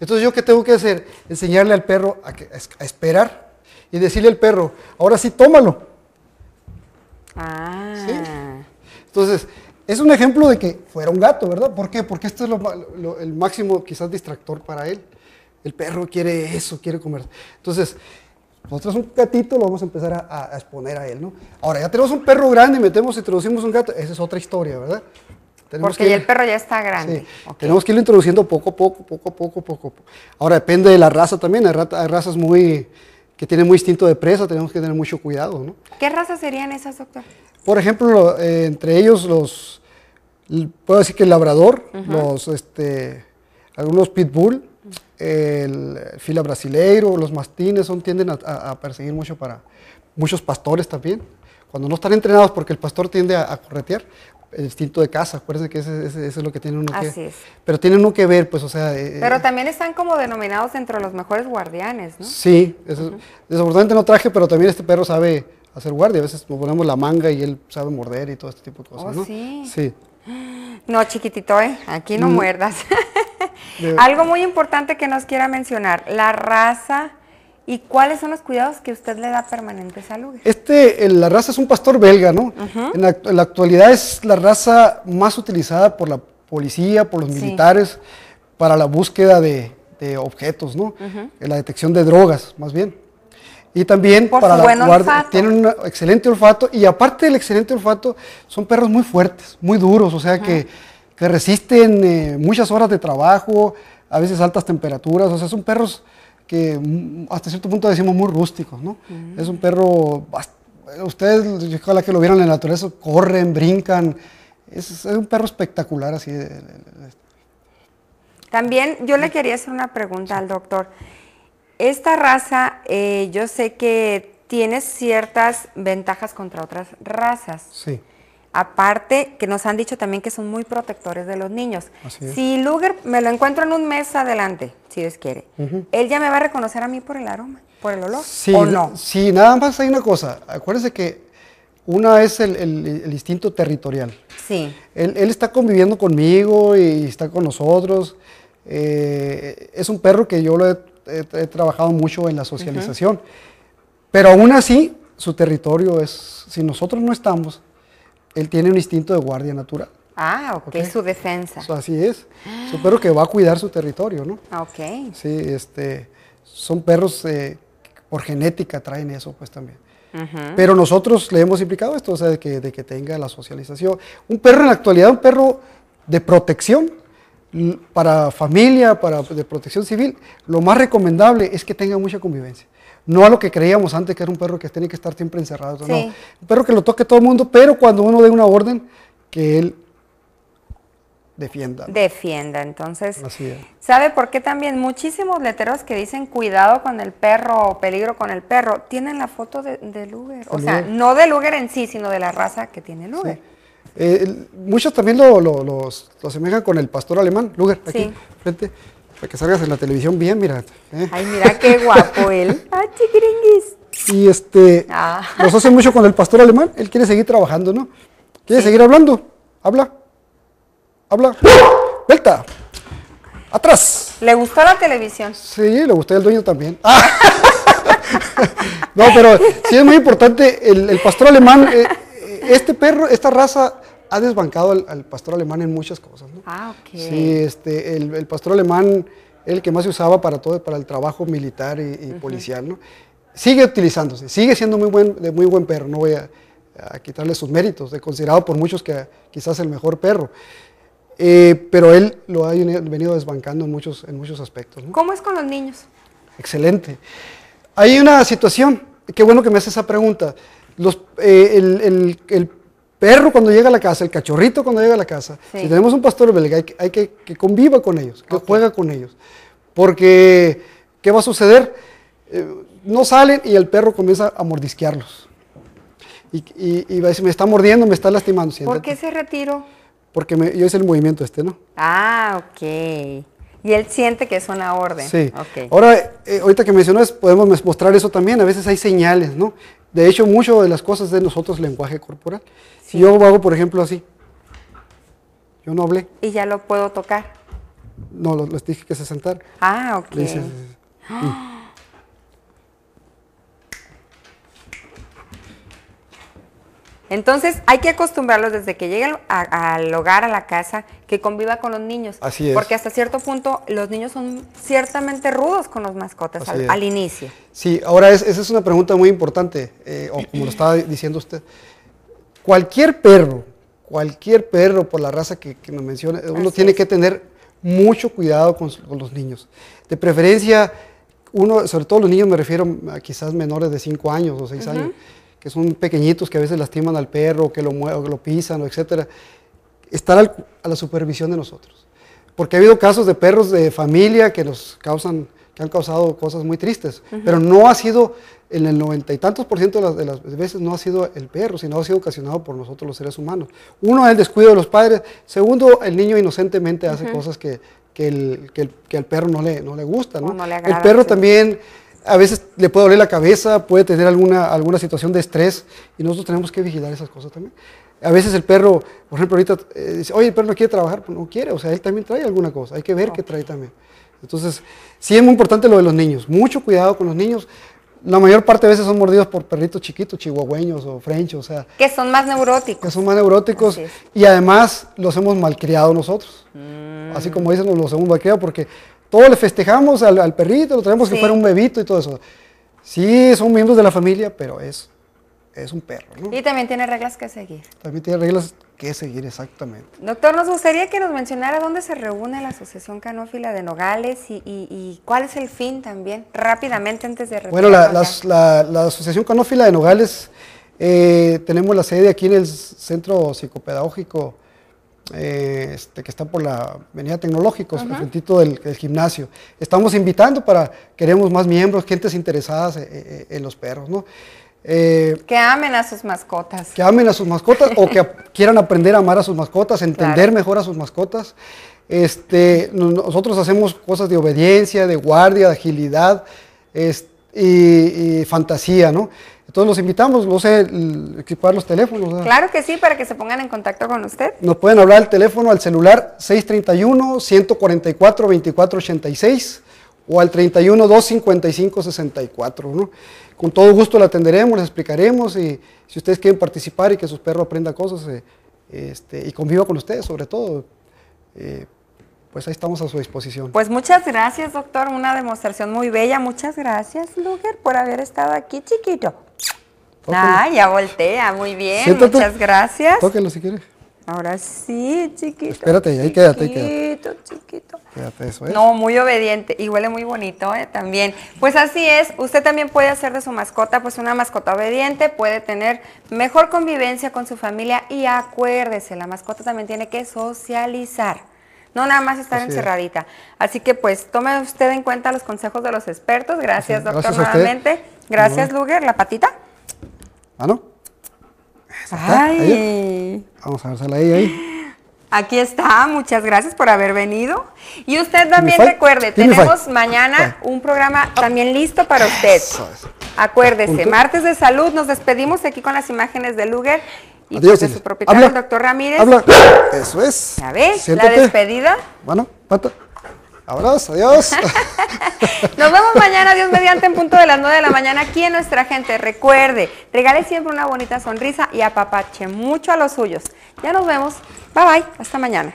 Entonces, ¿yo qué tengo que hacer? Enseñarle al perro a, esperar y decirle al perro, ahora sí, tómalo. Ah. ¿Sí? Entonces, es un ejemplo de que fuera un gato, ¿verdad? ¿Por qué? Porque esto es el máximo quizás distractor para él. El perro quiere eso, quiere comer. Entonces, nosotros un gatito lo vamos a empezar a, exponer a él, ¿no? Ahora, ya tenemos un perro grande, y metemos, y introducimos un gato, esa es otra historia, ¿verdad? Porque el perro ya está grande. Tenemos que irlo introduciendo poco a poco, poco a poco, poco Ahora depende de la raza también. Hay, razas muy que tienen muy instinto de presa, tenemos que tener mucho cuidado. ¿no? ¿Qué razas serían esas, doctor? Por ejemplo, eh, entre ellos los, puedo decir que el labrador, los, este, algunos pitbull, el fila brasileiro, los mastines, son, tienden a perseguir mucho para muchos pastores también. Cuando no están entrenados, porque el pastor tiende a, corretear, el instinto de casa, acuérdense que ese, es lo que tiene uno Así es. Pero tiene uno que ver, pues, o sea... Eh, pero eh, también están como denominados entre los mejores guardianes, ¿no? Sí, desafortunadamente no traje, pero también este perro sabe hacer guardia, a veces nos ponemos la manga y él sabe morder y todo este tipo de cosas, oh, ¿no? sí. Sí. No, chiquitito, ¿eh? aquí no mm. muerdas. Algo muy importante que nos quiera mencionar, la raza ¿Y cuáles son los cuidados que usted le da permanente salud? Este, eh, la raza es un pastor belga, ¿no? en, la, actualidad es la raza más utilizada por la policía, por los militares, para la búsqueda de, objetos, ¿no? En La detección de drogas, más bien. Y también para la guardia, tienen un excelente olfato y aparte del excelente olfato, son perros muy fuertes, muy duros, o sea que, ah. resisten eh, muchas horas de trabajo, a veces altas temperaturas, o sea, son perros que mm, hasta cierto punto decimos muy rústicos, ¿no? Es un perro, ustedes, la que lo vieron en la naturaleza, corren, brincan, es, un perro espectacular así. También yo le quería hacer una pregunta al doctor. Esta raza, eh, yo sé que tiene ciertas ventajas contra otras razas. Sí. Aparte, que nos han dicho también que son muy protectores de los niños. Si Luger me lo encuentro en un mes adelante, si Dios quiere. Él ya me va a reconocer a mí por el aroma, por el olor, ¿o no? Sí, nada más hay una cosa. Acuérdese que una es el, instinto territorial. Sí. Él, está conviviendo conmigo y está con nosotros. Eh, es un perro que yo lo he, trabajado mucho en la socialización. Pero aún así, su territorio es, si nosotros no estamos, él tiene un instinto de guardia natural. Ah, ok, es su defensa. así es. Es un perro que va a cuidar su territorio, ¿no? Ah, ok. Sí, este, son perros eh, por genética traen eso, pues también. Pero nosotros le hemos implicado esto, o sea, de que, tenga la socialización. Un perro en la actualidad, un perro de protección para familia, para pues, de protección civil, lo más recomendable es que tenga mucha convivencia no a lo que creíamos antes, que era un perro que tiene que estar siempre encerrado. No. Un perro que lo toque todo el mundo, pero cuando uno dé una orden, que él defienda. Defienda, entonces. Así es. ¿Sabe por qué también muchísimos letreros que dicen cuidado con el perro o peligro con el perro tienen la foto de, del luger O sea, no de Luger en sí, sino de la raza que tiene Luger eh, muchos también lo, asemejan con el pastor alemán, Luger, aquí, frente, para que salgas en la televisión bien, mira. ¿eh? Ay, mira qué guapo él. ¡Ah, chiquiringuis! Y este, nos ah. los hacen mucho con el pastor alemán, él quiere seguir trabajando, ¿no? Quiere seguir hablando, habla, habla. Vuelta. Atrás. ¿Le gustó la televisión? Sí, le gustó el dueño también. Ah. no, pero sí es muy importante. El, pastor alemán, eh, eh, este perro, esta raza ha desbancado al, pastor alemán en muchas cosas. Ah, ok. Sí, este, el, pastor alemán el que más se usaba para todo, para el trabajo militar y, policial, ¿no? Sigue utilizándose, sigue siendo muy buen, de muy buen perro, no voy a, quitarle sus méritos, es considerado por muchos que quizás el mejor perro. Eh, pero él lo ha venido desbancando en muchos, en muchos aspectos. ¿Cómo es con los niños? Excelente. Hay una situación, qué bueno que me hace esa pregunta. Los, eh, el, el, el, perro cuando llega a la casa, el cachorrito cuando llega a la casa, si tenemos un pastor belga, hay, que, hay que, conviva con ellos, que juega con ellos. Porque, ¿qué va a suceder? Eh, no salen y el perro comienza a mordisquearlos. Y, y, me está mordiendo, me está lastimando. ¿Por qué se retiro? porque me, yo hice el movimiento este, ¿no? Ah, ok. Y él siente que es una orden. Sí. Ahora, eh, ahorita que mencionas, podemos mostrar eso también. A veces hay señales, ¿no? De hecho, mucho de las cosas de nosotros lenguaje corporal. Si yo hago, por ejemplo, así. Yo no hablé. ¿Y ya lo puedo tocar? No, les dije que se sentar Ah, ok. ¡Ah! Entonces hay que acostumbrarlos desde que llegue al hogar, a la casa, que conviva con los niños. Así es. Porque hasta cierto punto los niños son ciertamente rudos con los mascotas al, inicio. Sí, ahora esa es una pregunta muy importante, eh, como lo estaba diciendo usted. Cualquier perro, cualquier perro por la raza que, que nos menciona, uno tiene que tener mucho cuidado con, los niños. De preferencia, uno, sobre todo los niños me refiero a quizás menores de 5 años o 6 años que son pequeñitos, que a veces lastiman al perro, que lo, que lo pisan, etc., estar a la supervisión de nosotros. Porque ha habido casos de perros de familia que nos causan que han causado cosas muy tristes, pero no ha sido, en el noventa y tantos por ciento de las, veces no ha sido el perro, sino ha sido ocasionado por nosotros los seres humanos. Uno es el descuido de los padres, segundo, el niño inocentemente hace cosas que, que, el, el, perro no le, no le gusta. ¿no? el perro también a veces le puede doler la cabeza, puede tener alguna, alguna situación de estrés y nosotros tenemos que vigilar esas cosas también. A veces el perro, por ejemplo, ahorita eh, dice, oye, el perro no quiere trabajar, pues no quiere, o sea, él también trae alguna cosa, hay que ver qué trae también. Entonces, sí es muy importante lo de los niños, mucho cuidado con los niños. La mayor parte de veces son mordidos por perritos chiquitos, chihuahueños o French, o sea. Que son más neuróticos. Que son más neuróticos y además los hemos malcriado nosotros. Mm. Así como dicen, los hemos malcriado porque todo le festejamos al, perrito, lo tenemos que poner un bebito y todo eso. Sí, son miembros de la familia, pero es, es un perro. Y también tiene reglas que seguir. También tiene reglas que seguir, exactamente. Doctor, nos gustaría que nos mencionara dónde se reúne la Asociación Canófila de Nogales y, cuál es el fin también, rápidamente antes de... Bueno, la, Asociación Canófila de Nogales, eh, tenemos la sede aquí en el Centro Psicopedagógico eh, este, que está por la Avenida Tecnológicos, uh del, gimnasio. Estamos invitando para, queremos más miembros, gentes interesadas eh, eh, en, los perros, ¿no? que amen a sus mascotas. Que amen a sus mascotas o que quieran aprender a amar a sus mascotas, entender mejor a sus mascotas. Este, nosotros hacemos cosas de obediencia, de guardia, de agilidad y, y fantasía, ¿no? Entonces los invitamos, no sé, equipar los teléfonos. Claro que sí, para que se pongan en contacto con usted. Nos pueden hablar al teléfono, al celular 631-144-2486 o al 31-255-64. 64 Con todo gusto la atenderemos, les explicaremos y si ustedes quieren participar y que sus perros aprendan cosas eh, este, y conviva con ustedes sobre todo. Eh, pues ahí estamos a su disposición. Pues muchas gracias, doctor. Una demostración muy bella. Muchas gracias, Luger, por haber estado aquí, chiquito. Ah, ya voltea, muy bien, muchas gracias. Tóquelo si quiere Ahora sí, chiquito. Espérate, ahí quédate, Chiquito, chiquito. eso No, muy obediente y huele muy bonito ¿eh? también. Pues así es, usted también puede hacer de su mascota, pues una mascota obediente, puede tener mejor convivencia con su familia y acuérdese, la mascota también tiene que socializar. No nada más estar encerradita. Así que pues tome usted en cuenta los consejos de los expertos. Gracias, doctor, Gracias, Luger. La patita. Ah, no. Ay. Vamos a dársela ahí, ahí. Aquí está, muchas gracias por haber venido. Y usted también recuerde, tenemos mañana un programa también listo para usted. Acuérdese, martes de salud, nos despedimos aquí con las imágenes de Luger y pues de su propietario, el doctor Ramírez. Habla. Eso es. La despedida. Bueno, Pato. Vámonos, adiós. Nos vemos mañana, Dios mediante, en punto de las 9 de la mañana aquí en Nuestra Gente. Recuerde, regale siempre una bonita sonrisa y apapache mucho a los suyos. Ya nos vemos. Bye bye. Hasta mañana.